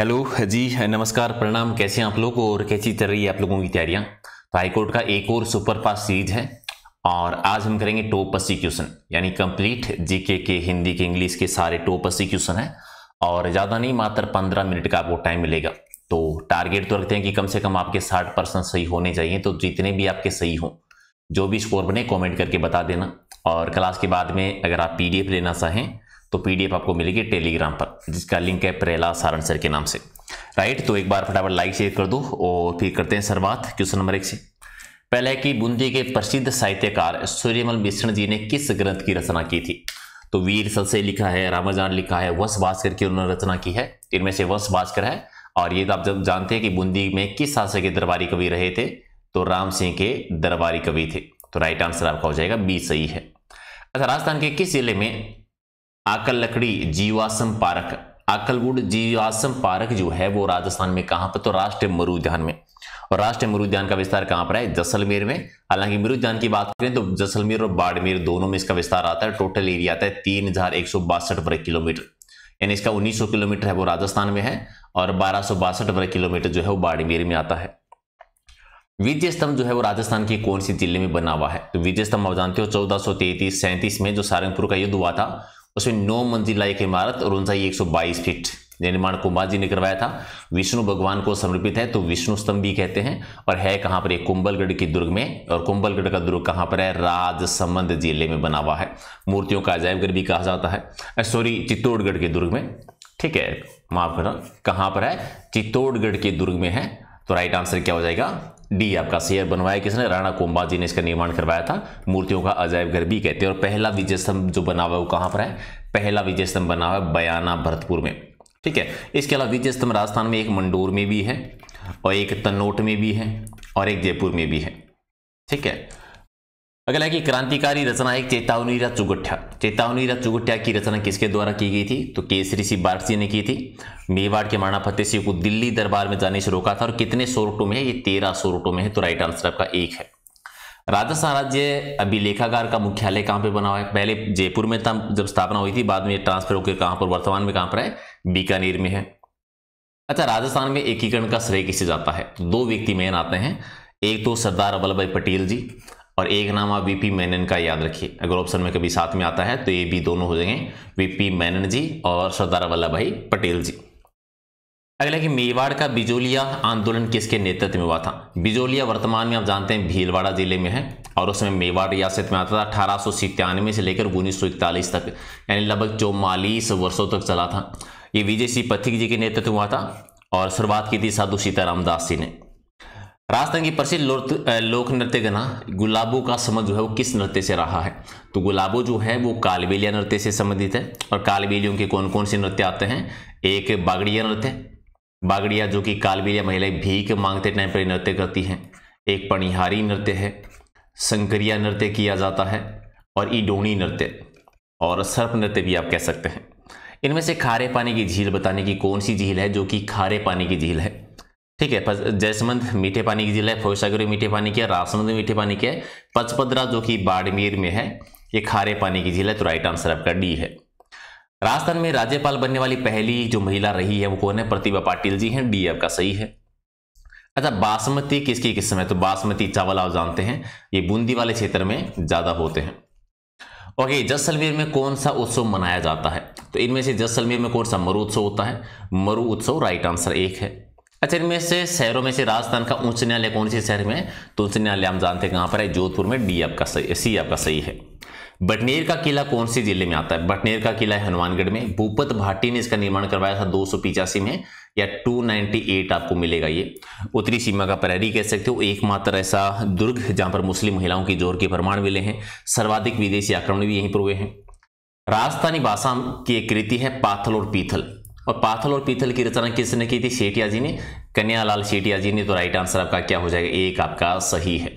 hello जी नमस्कार प्रणाम कैसे हैं आप लोग और कैसी चल रही है आप लोगों की तैयारियां तो हाईकोर्ट का एक और सुपर फास्ट सीरीज है और आज हम करेंगे टॉप अस्सी क्वेश्चन यानी कंप्लीट जीके के हिंदी के इंग्लिश के सारे टॉप अस्सी क्वेश्चन है और ज़्यादा नहीं मात्र पंद्रह मिनट का आपको टाइम मिलेगा तो टारगेट तो रखते हैं कि कम से कम आपके साठ परसेंट सही होने चाहिए तो जितने भी आपके सही हों जो भी स्कोर बने कॉमेंट करके बता देना और क्लास के बाद में अगर आप पी लेना चाहें तो पीडीएफ आपको मिलेगी टेलीग्राम पर जिसका लिंक है प्रेला सारण सर के नाम से राइट तो एक बार फटाफट लाइक शेयर कर दो और फिर करते हैं सर्वात क्वेश्चन नंबर एक से पहले कि बूंदी के प्रसिद्ध साहित्यकार सूर्यमल मिश्र जी ने किस ग्रंथ की रचना की थी तो वीर सलसे लिखा है रामाजान लिखा है वश भास्कर की उन्होंने रचना की है इनमें से वश भास्कर है और ये तो आप जब जानते हैं कि बूंदी में किस शासक के दरबारी कवि रहे थे तो राम सिंह के दरबारी कवि थे तो राइट आंसर आपका हो जाएगा बी सही है अच्छा राजस्थान के किस जिले में आकल लकड़ी जीवाश्म पारक आकलवुड जीवासम पारक जो है वो राजस्थान में कहां पर तो राष्ट्रीय मरुद्यान में और राष्ट्रीय मरुद्यान का विस्तार कहां पर है जैसलमेर में हालांकि मरुद्यान की बात करें तो जसलमेर और बाड़मेर दोनों में इसका विस्तार आता है टोटल एरिया आता है तीन वर्ग किलोमीटर यानी इसका उन्नीस किलोमीटर है वो राजस्थान में है और बारह वर्ग किलोमीटर जो है वो बाड़मेर में आता है विजय स्तंभ जो है वो राजस्थान के कौन सी जिले में बना हुआ है तो विजय स्तंभ आप जानते हो चौदह सौ में जो सैंतीस में जो सारंगपुर का युद्ध हुआ था उसमें नौ मंजिला एक इमारत और ऊंचाई 122 फीट निर्माण कुंभा जी ने करवाया था विष्णु भगवान को समर्पित है तो विष्णु स्तंभ भी कहते हैं और है कहाँ पर कुंभलगढ़ की दुर्ग में और कुंभलगढ़ का दुर्ग कहाँ पर है राजसमंद जिले में बना हुआ है मूर्तियों का अजायबघर भी कहा जाता है सॉरी चित्तौड़गढ़ के दुर्ग में ठीक है माफ करना कहाँ पर है चित्तौड़गढ़ के दुर्ग में है तो राइट आंसर क्या हो जाएगा डी आपका शेयर बनवाया किसने राणा कोम्बा जी ने इसका निर्माण करवाया था मूर्तियों का अजायब घर भी कहते हैं और पहला विजय स्तंभ जो बना हुआ है वो कहाँ पर है पहला विजय स्तंभ बना हुआ है बयाना भरतपुर में ठीक है इसके अलावा विजय स्तंभ राजस्थान में एक मंडोर में भी है और एक तनोट में भी है और एक जयपुर में भी है ठीक है अगला है कि क्रांतिकारी रचना एक चेतावनीरा चुगुट्ठा चेतावनीरा चुगुट्ठा की रचना किसके द्वारा की गई थी तो केसरी सिंह बारसी ने की थी मेवाड़ के महाराणा फतेह सिंह को दिल्ली दरबार में जाने से रोका था और कितने सोरटों में है ये तेरह सोरटों में है तो राइट आंसर आपका एक है राजस्थान राज्य लेखागार का मुख्यालय कहाँ पर बना हुआ है पहले जयपुर में था जब स्थापना हुई थी बाद में ट्रांसफर होकर कहाँ पर वर्तमान में कहाँ पर है बीकानेर में है अच्छा राजस्थान में एकीकरण का श्रेय किसे जाता है दो व्यक्ति मेन आते हैं एक तो सरदार वल्लभ भाई पटेल जी और एक नाम आप वीपी मेनन का याद रखिए अगर ऑप्शन में कभी साथ में आता है तो ये भी दोनों हो जाएंगे वीपी मेनन जी और सरदार वल्लभ भाई पटेल जी अगला कि मेवाड़ का बिजोलिया आंदोलन किसके नेतृत्व में हुआ था बिजोलिया वर्तमान में आप जानते हैं भीलवाड़ा जिले में है और उसमें मेवाड़ रियासत में आता था अठारह से लेकर उन्नीस तक यानी लगभग चौवालीस वर्षों तक चला था ये विजय सिंह पथिक जी के नेतृत्व में हुआ था और शुरुआत की थी साधु सीताराम दास जी ने राजस्थान की प्रसिद्ध लोक नृत्य गना गुलाबों का समझ जो है वो किस नृत्य से रहा है तो गुलाबो जो है वो कालबेलिया नृत्य से संबंधित है और कालबेलियों के कौन कौन से नृत्य आते हैं एक बागड़िया नृत्य बागड़िया जो कि कालबेलिया महिलाएं भीख मांगते टाइम पर नृत्य करती हैं एक पणिहारी नृत्य है संकरिया नृत्य किया जाता है और ईडोनी नृत्य और सर्प नृत्य भी आप कह सकते हैं इनमें से खारे पानी की झील बताने की कौन सी झील है जो कि खारे पानी की झील है ठीक है जयसमंद मीठे पानी की जिला है फोसागरी मीठे पानी की है रासमंद मीठे पानी की है पचपदरा जो कि बाड़मेर में है ये खारे पानी की झील है तो राइट आंसर आपका डी है राजस्थान में राज्यपाल बनने वाली पहली जो महिला रही है वो कौन है प्रतिभा पाटिल जी हैं डी आपका सही है अच्छा बासमती किसकी किस्म है तो बासमती चावल आप जानते हैं ये बूंदी वाले क्षेत्र में ज्यादा होते हैं ओके जैसलमेर में कौन सा उत्सव मनाया जाता है तो इनमें से जैसलमेर में कौन सा मरु उत्सव होता है मरु उत्सव राइट आंसर एक है अच्छा इनमें से शहरों में से राजस्थान का उच्च न्यायालय कौन से शहर में तो उच्च न्यायालय हम जानते हैं कहां पर है जोधपुर में डी आपका सही सी आपका सही है बटनेर का किला कौन से जिले में आता है बटनेर का किला है हनुमानगढ़ में भूपत भाटी ने इसका निर्माण करवाया था दो में या 298 आपको मिलेगा ये उत्तरी सीमा का प्रहरी कह सकते हो एकमात्र ऐसा दुर्ग जहां पर मुस्लिम महिलाओं की जोर के प्रमाण मिले हैं सर्वाधिक विदेशी आक्रमण भी यहीं पर हुए हैं राजस्थानी भाषा की एक कृति है पाथल और पीथल और पाथल और पीथल की रचना किसने की थी सेठिया जी ने कन्यालाल सेठिया जी ने तो राइट आंसर आपका क्या हो जाएगा एक आपका सही है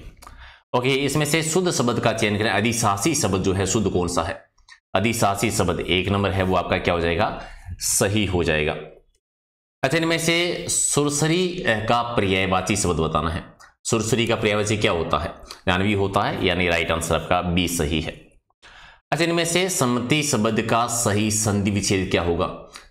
ओके इसमें से शुद्ध शब्द का चयन करें अधिशासी शब्द जो है शुद्ध कौन सा है अधिशासी शब्द एक नंबर है वो आपका क्या हो जाएगा सही हो जाएगा अच्छा इनमें से सुरसरी का पर्यायवाची शब्द बताना है सुरसरी का पर्यायवाची क्या होता है जानवी होता है यानी राइट आंसर आपका बी सही है अच्छा इनमें से सम्मति शब्द का सही संधि विच्छेद क्या होगा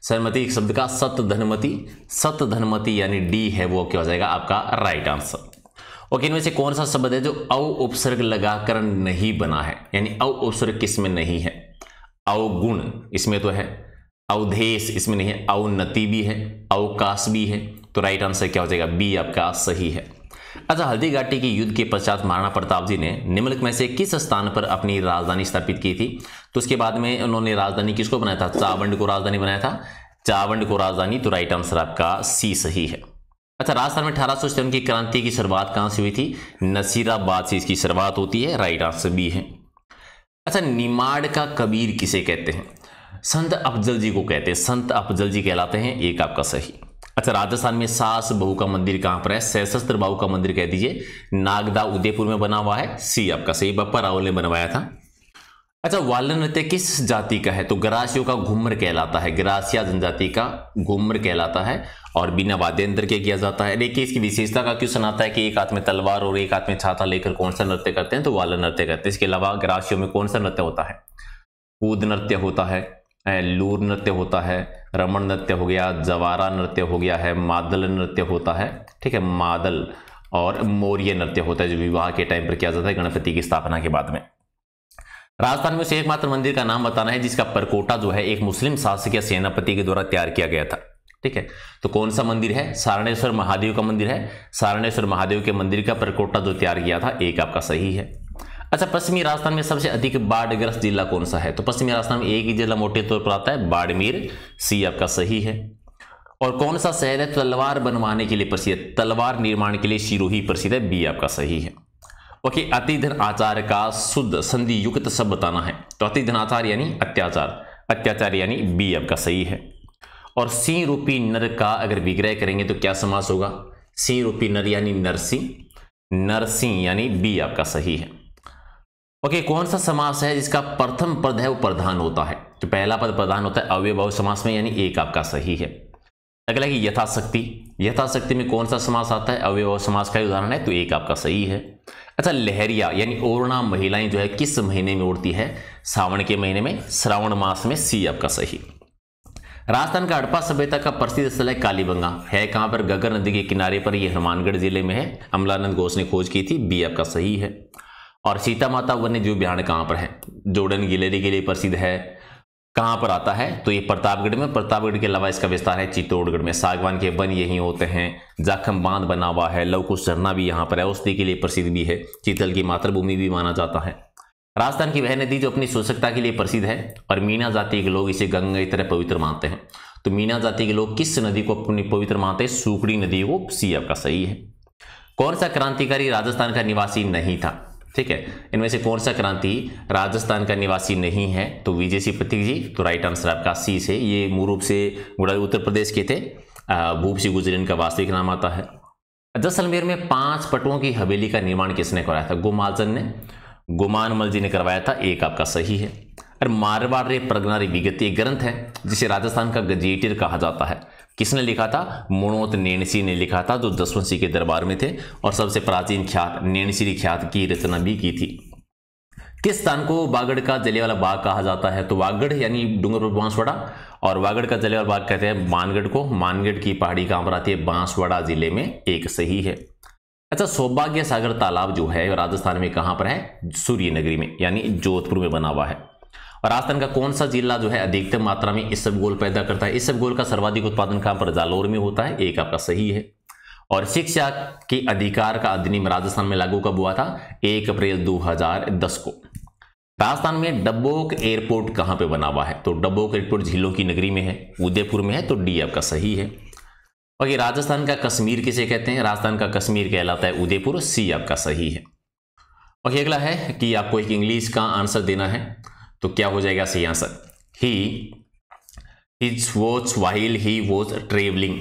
सहमति शब्द का सत धनमति सत धनमति यानी डी है वो क्या हो जाएगा आपका राइट आंसर ओके इनमें से कौन सा शब्द है जो औ उपसर्ग लगाकर नहीं बना है यानी औ उपसर्ग किसमें नहीं है अवगुण इसमें तो है अवधेश इसमें नहीं है अवनति भी है अवकाश भी है तो राइट आंसर क्या हो जाएगा बी आपका सही है अच्छा हल्दी घाटी के युद्ध के पश्चात महाराणा प्रताप जी ने निम्नलिखित में से किस स्थान पर अपनी राजधानी स्थापित की थी तो उसके बाद में उन्होंने राजधानी किसको बनाया था चावंड को राजधानी बनाया था चावंड को राजधानी तो राइट आंसर आपका सी सही है अच्छा राजस्थान में अठारह की क्रांति की शुरुआत कहां से हुई थी नसीराबाद से इसकी शुरुआत होती है राइट आंसर बी है अच्छा निमाड़ का कबीर किसे कहते हैं संत अफजल जी को कहते हैं संत अफजल जी कहलाते हैं एक आपका सही अच्छा राजस्थान में सास बहू का मंदिर कहां पर है सशस्त्र बाहू का मंदिर कह दीजिए नागदा उदयपुर में बना हुआ है सी आपका सही बप्पा रावल ने बनवाया था अच्छा वाल नृत्य किस जाति का है तो ग्रासियों का घुमर कहलाता है ग्रासिया जनजाति का घुमर कहलाता है और बिना वाद्यंत्र के किया जाता है देखिए इसकी विशेषता का क्वेश्चन आता है कि एक हाथ में तलवार और एक हाथ में छाता लेकर कौन सा नृत्य करते हैं तो वाल नृत्य करते हैं इसके अलावा ग्रासियों में कौन सा नृत्य होता है कूद नृत्य होता है लूर नृत्य होता है रमण नृत्य हो गया जवारा नृत्य हो गया है मादल नृत्य होता है ठीक है मादल और मौर्य नृत्य होता है जो विवाह के टाइम पर किया जाता है गणपति की स्थापना के बाद में राजस्थान में से एकमात्र मंदिर का नाम बताना है जिसका परकोटा जो है एक मुस्लिम शासकीय सेनापति के द्वारा तैयार किया गया था ठीक है तो कौन सा मंदिर है सारणेश्वर महादेव का मंदिर है सारणेश्वर महादेव के मंदिर का परकोटा जो तैयार किया था एक आपका सही है अच्छा पश्चिमी राजस्थान में सबसे अधिक बाढ़ग्रस्त जिला कौन सा है तो पश्चिमी राजस्थान में एक ही जिला मोटे तौर पर आता है बाड़मेर सी आपका सही है और कौन सा शहर है तलवार बनवाने के लिए प्रसिद्ध तलवार निर्माण के लिए सिरोही प्रसिद्ध है बी आपका सही है ओके अतिधन आचार का शुद्ध संधि युक्त सब बताना है तो अतिधन आचार यानी अत्याचार अत्याचार यानी बी आपका सही है और सिंह रूपी नर का अगर विग्रह करेंगे तो क्या समास होगा सिंह रूपी नर यानी नरसिंह नरसिंह यानी बी आपका सही है ओके okay, कौन सा समास है जिसका प्रथम पद है वो प्रधान होता है तो पहला पद प्रधान होता है अव्यभाव समास में यानी एक आपका सही है अगला है यथाशक्ति यथाशक्ति में कौन सा समास आता है अव्यभाव समास का उदाहरण है तो एक आपका सही है अच्छा लहरिया यानी ओरणा महिलाएं जो है किस महीने में उड़ती है सावन के महीने में श्रावण मास में सी आपका सही राजस्थान का हड़प्पा सभ्यता का प्रसिद्ध स्थल है कालीबंगा है कहां पर गगर नदी के किनारे पर यह हनुमानगढ़ जिले में है अमलानंद घोष ने खोज की थी बी आपका सही है और सीता माता वन्य जीव बिहार कहाँ पर है जोडन गिलेरी के लिए प्रसिद्ध है कहाँ पर आता है तो ये प्रतापगढ़ में प्रतापगढ़ के अलावा इसका विस्तार है चित्तौड़गढ़ में सागवान के वन यही होते हैं जाखम बांध बना हुआ है लवकुश झरना भी यहाँ पर है औषधि के लिए प्रसिद्ध भी है चीतल की मातृभूमि भी माना जाता है राजस्थान की वह नदी जो अपनी शोषकता के लिए प्रसिद्ध है और मीना जाति के लोग इसे गंगा की तरह पवित्र मानते हैं तो मीना जाति के लोग किस नदी को अपनी पवित्र मानते हैं सुकड़ी नदी वो सी आपका सही है कौन सा क्रांतिकारी राजस्थान का निवासी नहीं था ठीक है इनमें से कौन सा क्रांति राजस्थान का निवासी नहीं है तो विजय सिंह प्रतीक जी तो राइट आंसर आपका सी से ये मूल रूप से गुड़ा उत्तर प्रदेश के थे भूप सिंह गुजर इनका वास्तविक नाम आता है जैसलमेर में पांच पटुओं की हवेली का निर्माण किसने कराया था गुमालजन ने गुमानमल जी ने करवाया था एक आपका सही है और मारवाड़ रे प्रगना रे विगत एक ग्रंथ है जिसे राजस्थान का गजेटियर कहा जाता है किसने लिखा था मुणोत नेणसी ने लिखा था जो दसवंत सिंह के दरबार में थे और सबसे प्राचीन ख्यात नेणसी ख्यात की रचना भी की थी किस स्थान को बागड़ का वाला बाग कहा जाता है तो वागढ़ यानी डूंगरपुर बांसवाड़ा और वागढ़ का वाला बाग कहते हैं मानगढ़ को मानगढ़ की पहाड़ी कहां पर आती है बांसवाड़ा जिले में एक सही है अच्छा सौभाग्य सागर तालाब जो है राजस्थान में कहां पर है सूर्य नगरी में यानी जोधपुर में बना हुआ है राजस्थान का कौन सा जिला जो है अधिकतम मात्रा में सब गोल पैदा करता है सब गोल का सर्वाधिक उत्पादन कहां पर जालोर में होता है एक आपका सही है और शिक्षा के अधिकार का अधिनियम राजस्थान में लागू कब हुआ था एक अप्रैल 2010 को राजस्थान में डब्बोक एयरपोर्ट कहां पे बना हुआ है तो डब्बोक एयरपोर्ट झीलों की नगरी में है उदयपुर में है तो डी आपका सही है और राजस्थान का कश्मीर किसे कहते हैं राजस्थान का कश्मीर कहलाता है उदयपुर सी आपका सही है और अगला है कि आपको एक इंग्लिश का आंसर देना है तो क्या हो जाएगा सही आंसर ही his watch while he was travelling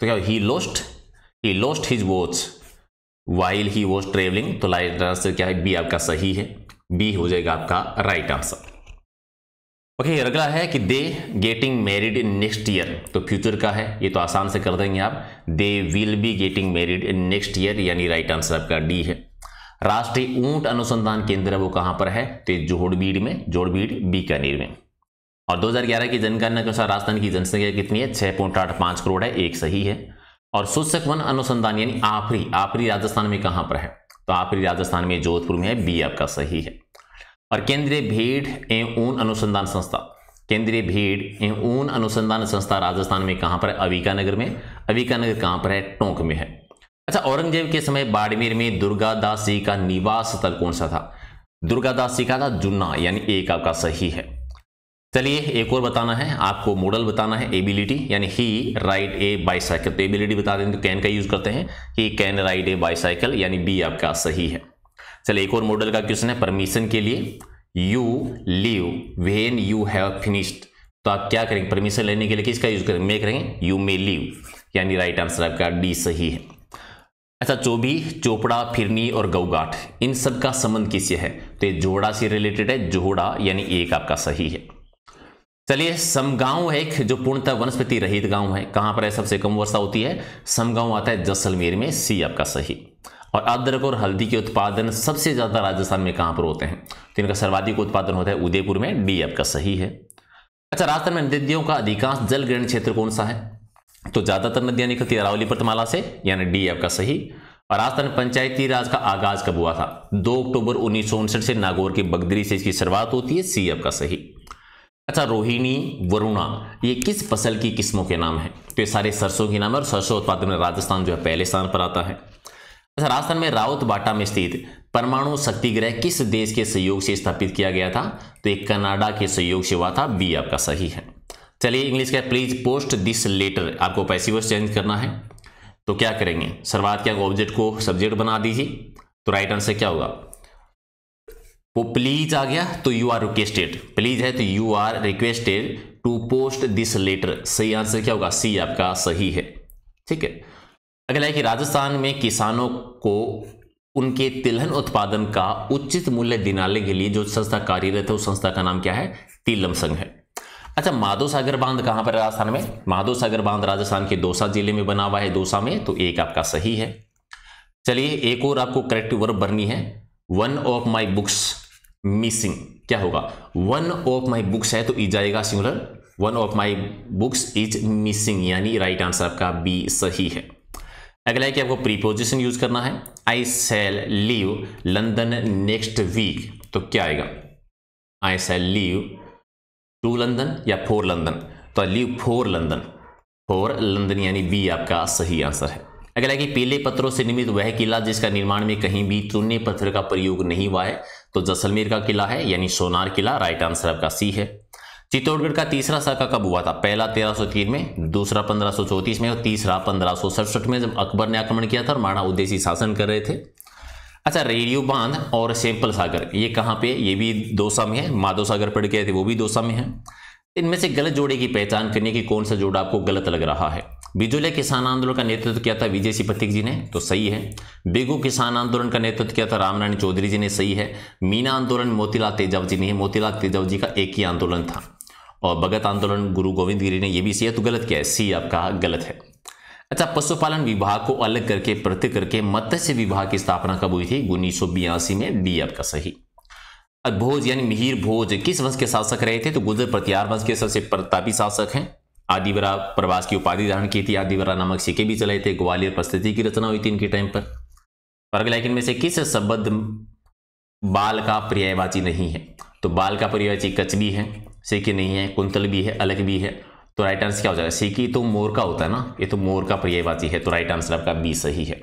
तो क्या he lost he lost his watch while he was travelling तो लाइट आंसर क्या है बी आपका सही है बी हो जाएगा आपका राइट आंसर ओके अगला है कि they getting married next year तो फ्यूचर का है ये तो आसान से कर देंगे आप they will be getting married next year यानी राइट आंसर आपका डी है राष्ट्रीय ऊंट अनुसंधान केंद्र वो कहां पर है तो जोड़बीड़ में जोड़बीड़ बीकानेर में और 2011 की जनगणना के अनुसार राजस्थान की जनसंख्या कितनी है छह पॉइंट आठ पांच करोड़ है एक सही है और शुष्क वन अनुसंधान यानी आफरी आफरी राजस्थान में कहां पर है तो आफरी राजस्थान में जोधपुर में है बी आपका सही है और केंद्रीय भीड़ एवं ऊन अनुसंधान संस्था केंद्रीय भीड़ एवं ऊन अनुसंधान संस्था राजस्थान में कहां पर है अविकानगर में अविकानगर कहां पर है टोंक में है अच्छा औरंगजेब के समय बाड़मेर में दुर्गादास जी का निवास स्थल कौन सा था दुर्गादास जी का था जुन्ना यानी एक आपका सही है चलिए एक और बताना है आपको मॉडल बताना है एबिलिटी यानी ही राइड ए बाईसाइकिल तो एबिलिटी बता दें तो कैन का यूज करते हैं he can ride a bicycle यानी बी आपका सही है चलिए एक और मॉडल का क्वेश्चन है परमिशन के लिए you leave when you have finished तो आप क्या करेंगे परमिशन लेने के लिए किसका यूज करेंगे मे करेंगे यू मे लिव यानी राइट आंसर आपका डी सही है अच्छा चौबी चोपड़ा फिरनी और गौगाठ इन सब का संबंध किससे है तो ये जोड़ा से रिलेटेड है जोड़ा यानी एक आपका सही है चलिए समगांव है एक जो पूर्णतः वनस्पति रहित गांव है कहां पर है सबसे कम वर्षा होती है समगांव आता है जैसलमेर में सी आपका सही और अदरक और हल्दी के उत्पादन सबसे ज्यादा राजस्थान में कहां पर होते हैं तो इनका सर्वाधिक उत्पादन होता है उदयपुर में डी आपका सही है अच्छा राजस्थान में नदियों का अधिकांश जल ग्रहण क्षेत्र कौन सा है तो ज्यादातर नदियां निकलती है अरावली पर्तमाला से यानी डी आपका सही और राजस्थान पंचायती राज का आगाज कब हुआ था 2 अक्टूबर उन्नीस से नागौर के बगदरी से इसकी शुरुआत होती है सी आपका सही अच्छा रोहिणी वरुणा ये किस फसल की किस्मों के नाम है तो ये सारे सरसों के नाम है और सरसों उत्पादन में राजस्थान जो है पहले स्थान पर आता है अच्छा राजस्थान में राउत बाटा में स्थित परमाणु शक्ति ग्रह किस देश के सहयोग से स्थापित किया गया था तो ये कनाडा के सहयोग से हुआ था बी आपका सही है चलिए इंग्लिश का प्लीज पोस्ट दिस लेटर आपको पैसिव चेंज करना है तो क्या करेंगे सर्वात क्या ऑब्जेक्ट को सब्जेक्ट बना दीजिए तो राइट आंसर क्या होगा वो प्लीज आ गया तो यू आर रिक्वेस्टेड प्लीज है तो you are requested to post this letter सही आंसर क्या होगा सी आपका सही है ठीक है अगला है कि राजस्थान में किसानों को उनके तिलहन उत्पादन का उचित मूल्य दिलाने के लिए जो संस्था कार्यरत है उस संस्था का नाम क्या है तिलम संघ है अच्छा माधो सागर बांध कहां पर राजस्थान में माधो सागर बांध राजस्थान के दौसा जिले में बना हुआ है दौसा में तो एक आपका सही है चलिए एक और आपको करेक्ट वर्ब भरनी है one of my books missing क्या होगा वन ऑफ माई बुक्स है तो ई जाएगा singular one of my books is missing यानी राइट आंसर आपका बी सही है अगला है कि आपको प्रीपोजिशन यूज करना है I shall leave London next week तो क्या आएगा I shall leave to London या फोर लंदन तो I leave for London for London यानी बी आपका सही आंसर है अगला कि पीले पत्थरों से निर्मित वह किला जिसका निर्माण में कहीं भी चुन्य पत्थर का प्रयोग नहीं हुआ है तो जसलमेर का किला है यानी सोनार किला राइट आंसर आपका सी है चित्तौड़गढ़ का तीसरा शाखा कब हुआ था पहला 1303 में दूसरा 1534 में और तीसरा पंद्रह में जब अकबर ने आक्रमण किया था और माणा उद्देश्य शासन कर रहे थे अच्छा रेडियो बांध और सेम्पल सागर ये कहाँ पे ये भी दोसा में है माधव सागर पढ़ के थे वो भी दोसा में है इनमें से गलत जोड़े की पहचान करने की कौन सा जोड़ा आपको गलत लग रहा है बिजोलिया किसान आंदोलन का नेतृत्व किया था विजय सिंह पथिक जी ने तो सही है बेगू किसान आंदोलन का नेतृत्व किया था रामनारायण चौधरी जी ने सही है मीना आंदोलन मोतीलाल तेजाव जी ने मोतीलाल तेजाव जी का एक ही आंदोलन था और भगत आंदोलन गुरु गोविंद गिरी ने यह भी सही है तो गलत क्या है सी आपका गलत है अच्छा पशुपालन विभाग को अलग करके पृथक करके मत्स्य विभाग की स्थापना कब हुई थी उन्नीस में डी आपका सही अद्भोज यानी मिहिर भोज किस वंश के शासक रहे थे तो गुजर प्रतिहार वंश के सबसे प्रतापी शासक हैं आदिवरा प्रवास की उपाधि धारण की थी आदिवरा नामक सिक्के भी चलाए थे ग्वालियर परिस्थिति की रचना हुई थी इनके टाइम पर परगलाइकिन में से किस शब्द बाल का पर्यायवाची नहीं है तो बाल का पर्यायवाची कच भी है सिक्के नहीं है कुंतल भी है अलग भी है तो राइट आंसर क्या हो जाएगा सीकी तो मोर का होता है ना ये तो मोर का प्रियवाची है तो राइट आंसर आपका बी सही है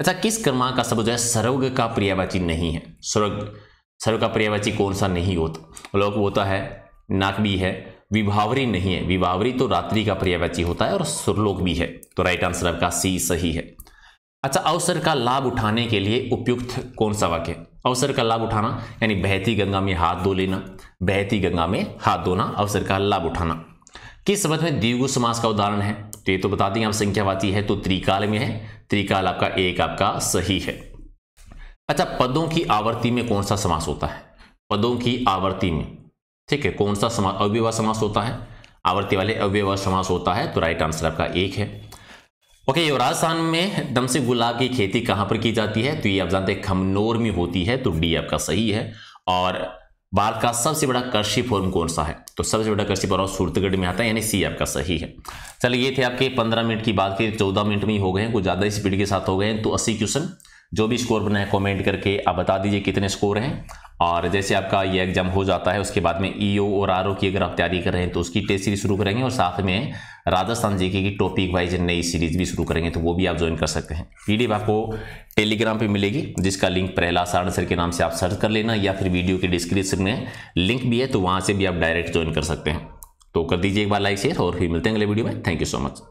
अच्छा किस क्रमांक का शब्द हो जाए सर्वग का प्रियवाची नहीं है स्वर्ग सर्व का पर्यायवाची कौन सा नहीं होता लोग होता है नाक भी है विभावरी नहीं है विभावरी तो रात्रि का पर्यायवाची होता है और सुरलोक भी है तो राइट आंसर आपका सी सही है अच्छा अवसर का लाभ उठाने के लिए उपयुक्त कौन सा वाक्य अवसर का लाभ उठाना यानी बहती गंगा में हाथ धो लेना बहती गंगा में हाथ धोना अवसर का लाभ उठाना किस संबंध में द्विगु समास का उदाहरण है तो ये तो बता दें आप संख्यावाती है तो त्रिकाल में है त्रिकाल आपका एक आपका सही है अच्छा पदों की आवृत्ति में कौन सा समास होता है पदों की आवृत्ति में ठीक है कौन सा समास अव्यवहार समास होता है आवर्ती वाले अव्यवहार समास होता है तो राइट आंसर आपका एक है ओके okay, राजस्थान में से गुलाब की खेती कहां पर की जाती है तो ये आप जानते हैं खमनोर में होती है तो डी आपका सही है और भारत का सबसे बड़ा कृषि फोरम कौन सा है तो सबसे बड़ा कृषि फोरम सूरतगढ़ में आता है यानी सी आपका सही है चलिए ये थे आपके पंद्रह मिनट की बात के चौदह मिनट में ही हो गए हैं कुछ ज़्यादा स्पीड के साथ हो गए हैं तो अस्सी क्वेश्चन जो भी स्कोर बना है कमेंट करके आप बता दीजिए कितने स्कोर हैं और जैसे आपका ये एग्जाम हो जाता है उसके बाद में ईओ e और आर की अगर आप तैयारी कर रहे हैं तो उसकी टेस्ट सीरीज शुरू करेंगे और साथ में राजस्थान जीके की टॉपिक वाइज नई सीरीज भी शुरू करेंगे तो वो भी आप ज्वाइन कर सकते हैं पीडीएफ आपको टेलीग्राम पे मिलेगी जिसका लिंक प्रहलाद सारणसर के नाम से आप सर्च कर लेना या फिर वीडियो के डिस्क्रिप्शन में लिंक भी है तो वहाँ से भी आप डायरेक्ट ज्वाइन कर सकते हैं तो कर दीजिए एक बार लाइक शेयर और फिर मिलते हैं अगले वीडियो में थैंक यू सो मच